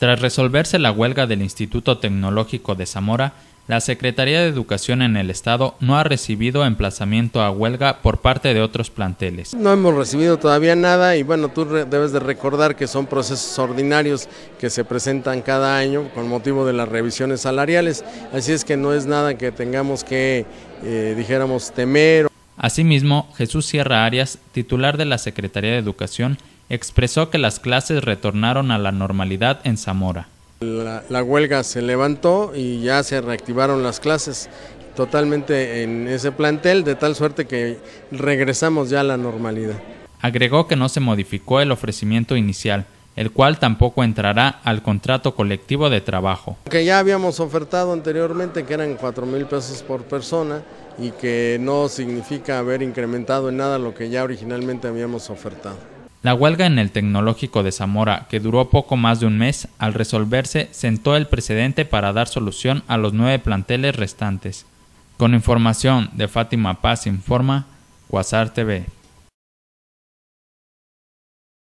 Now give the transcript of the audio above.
Tras resolverse la huelga del Instituto Tecnológico de Zamora, la Secretaría de Educación en el Estado no ha recibido emplazamiento a huelga por parte de otros planteles. No hemos recibido todavía nada y bueno, tú debes de recordar que son procesos ordinarios que se presentan cada año con motivo de las revisiones salariales, así es que no es nada que tengamos que, eh, dijéramos, temer. Asimismo, Jesús Sierra Arias, titular de la Secretaría de Educación, expresó que las clases retornaron a la normalidad en Zamora. La, huelga se levantó y ya se reactivaron las clases totalmente en ese plantel, de tal suerte que regresamos ya a la normalidad. Agregó que no se modificó el ofrecimiento inicial, el cual tampoco entrará al contrato colectivo de trabajo. Que ya habíamos ofertado anteriormente que eran 4 mil pesos por persona y que no significa haber incrementado en nada lo que ya originalmente habíamos ofertado. La huelga en el tecnológico de Zamora, que duró poco más de un mes, al resolverse sentó el precedente para dar solución a los nueve planteles restantes. Con información de Fátima Paz Informa, Quasar TV.